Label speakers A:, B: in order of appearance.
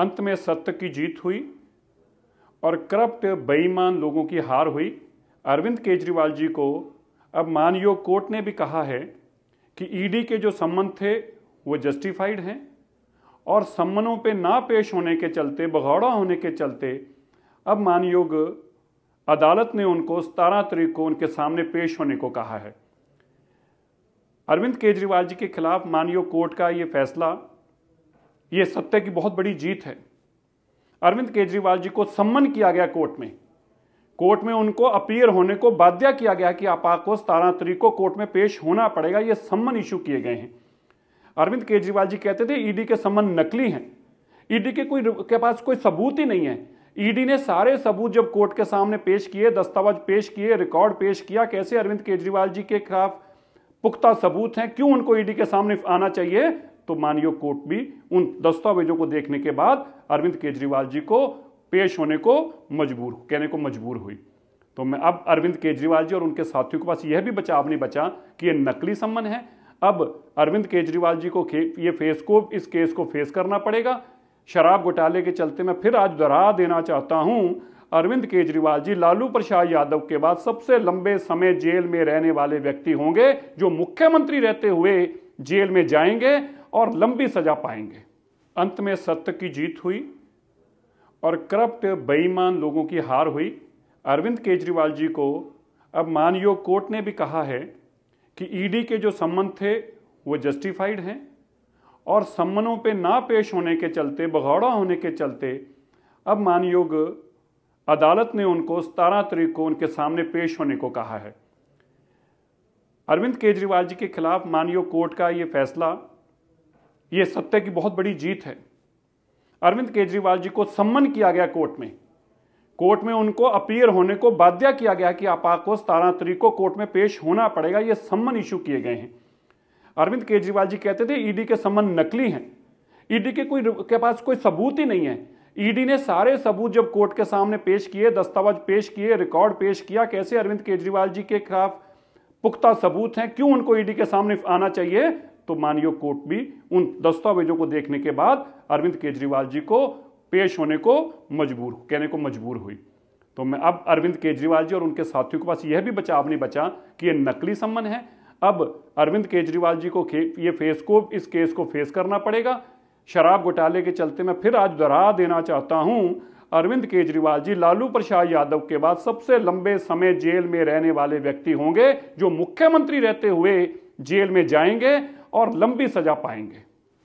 A: अंत में सत्य की जीत हुई और करप्ट बेईमान लोगों की हार हुई अरविंद केजरीवाल जी को अब मानयोग कोर्ट ने भी कहा है कि ईडी e के जो सम्मन थे वो जस्टिफाइड हैं और सम्मनों पे ना पेश होने के चलते भगौड़ा होने के चलते अब मानयोग अदालत ने उनको सतारह तारीख को उनके सामने पेश होने को कहा है अरविंद केजरीवाल जी के खिलाफ मानयोग कोर्ट का ये फैसला यह सत्य की बहुत बड़ी जीत है अरविंद केजरीवाल जी को सम्मन किया गया कोर्ट में कोर्ट में उनको अपीयर होने को बाध्य किया गया कि आप आपको तरीक को कोर्ट में पेश होना पड़ेगा यह सम्मन इशू किए गए हैं अरविंद केजरीवाल जी कहते थे ईडी के सम्मन नकली हैं ईडी के कोई के पास कोई सबूत ही नहीं है ईडी ने सारे सबूत जब कोर्ट के सामने पेश किए दस्तावेज पेश किए रिकॉर्ड पेश किया कैसे अरविंद केजरीवाल जी के खिलाफ पुख्ता सबूत हैं क्यों उनको ईडी के सामने आना चाहिए तो माननीय कोर्ट भी उन दस्तावेजों को देखने के बाद अरविंद केजरीवाल जी को पेश होने को मजबूर कहने को मजबूर हुई तो मैं अब अरविंद केजरीवाल जी और उनके साथियों के पास यह भी बचाव नहीं बचा कि यह नकली सम्मन है अब अरविंद केजरीवाल जी को ये फेस को इस केस को फेस करना पड़ेगा शराब घोटाले के चलते मैं फिर आज दोहरा देना चाहता हूं अरविंद केजरीवाल जी लालू प्रसाद यादव के बाद सबसे लंबे समय जेल में रहने वाले व्यक्ति होंगे जो मुख्यमंत्री रहते हुए जेल में जाएंगे और लंबी सजा पाएंगे अंत में सत्य की जीत हुई और करप्ट बेईमान लोगों की हार हुई अरविंद केजरीवाल जी को अब मानयोग कोर्ट ने भी कहा है कि ईडी e के जो सम्मन थे वो जस्टिफाइड हैं और सम्मनों पे ना पेश होने के चलते भगौड़ा होने के चलते अब मानयोग अदालत ने उनको सतारह तारीख को उनके सामने पेश होने को कहा है अरविंद केजरीवाल जी के खिलाफ मानयोग कोर्ट का ये फैसला यह सत्य की बहुत बड़ी जीत है अरविंद केजरीवाल जी को सम्मन किया गया कोर्ट में कोर्ट में उनको अपीयर होने को बाध्य किया गया कि आप आपको तरीक को कोर्ट में पेश होना पड़ेगा यह सम्मन इशू किए गए हैं अरविंद केजरीवाल जी कहते थे ईडी के सम्मन नकली हैं ईडी के कोई के पास कोई सबूत ही नहीं है ईडी ने सारे सबूत जब कोर्ट के सामने पेश किए दस्तावेज पेश किए रिकॉर्ड पेश किया कैसे अरविंद केजरीवाल जी के खिलाफ पुख्ता सबूत हैं क्यों उनको ईडी के सामने आना चाहिए तो माननीय कोर्ट भी उन दस्तावेजों को देखने के बाद अरविंद केजरीवाल जी को पेश होने को मजबूर कहने को मजबूर हुई तो मैं अब अरविंद केजरीवाल जी और उनके साथियों के पास यह भी बचाव नहीं बचा कि यह नकली सम्मन है अब अरविंद केजरीवाल जी को ये फेस को इस केस को फेस करना पड़ेगा शराब घोटाले के चलते मैं फिर आज दोहरा देना चाहता हूं अरविंद केजरीवाल जी लालू प्रसाद यादव के बाद सबसे लंबे समय जेल में रहने वाले व्यक्ति होंगे जो मुख्यमंत्री रहते हुए जेल में जाएंगे और लंबी सजा पाएंगे